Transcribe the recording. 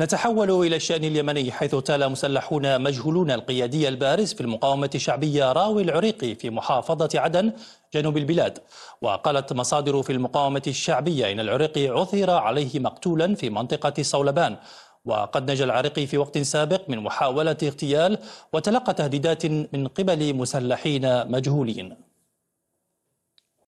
نتحول إلى الشأن اليمني حيث تالى مسلحون مجهولون القيادي البارز في المقاومة الشعبية راوي العريقي في محافظة عدن جنوب البلاد وقالت مصادر في المقاومة الشعبية إن العريقي عثر عليه مقتولا في منطقة صولبان وقد نجا العريقي في وقت سابق من محاولة اغتيال وتلقى تهديدات من قبل مسلحين مجهولين